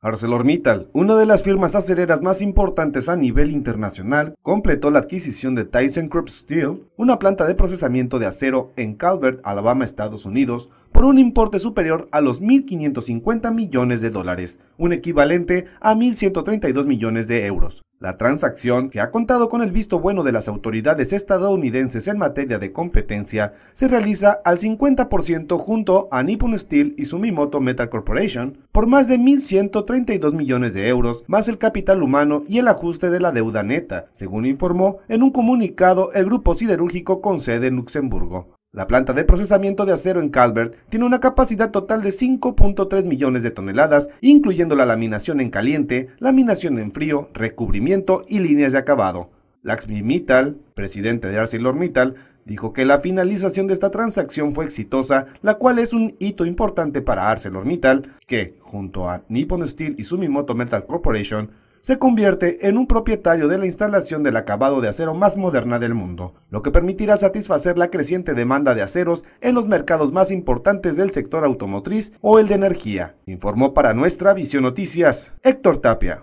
ArcelorMittal, una de las firmas acereras más importantes a nivel internacional, completó la adquisición de Tyson ThyssenKrupp Steel, una planta de procesamiento de acero en Calvert, Alabama, Estados Unidos, por un importe superior a los 1.550 millones de dólares, un equivalente a 1.132 millones de euros, la transacción, que ha contado con el visto bueno de las autoridades estadounidenses en materia de competencia, se realiza al 50% junto a Nippon Steel y Sumimoto Metal Corporation por más de 1.132 millones de euros, más el capital humano y el ajuste de la deuda neta, según informó en un comunicado el grupo siderúrgico con sede en Luxemburgo. La planta de procesamiento de acero en Calvert tiene una capacidad total de 5.3 millones de toneladas, incluyendo la laminación en caliente, laminación en frío, recubrimiento y líneas de acabado. Laxmi Mittal, presidente de ArcelorMittal, dijo que la finalización de esta transacción fue exitosa, la cual es un hito importante para ArcelorMittal, que, junto a Nippon Steel y Sumimoto Metal Corporation, se convierte en un propietario de la instalación del acabado de acero más moderna del mundo, lo que permitirá satisfacer la creciente demanda de aceros en los mercados más importantes del sector automotriz o el de energía, informó para nuestra Visión Noticias Héctor Tapia.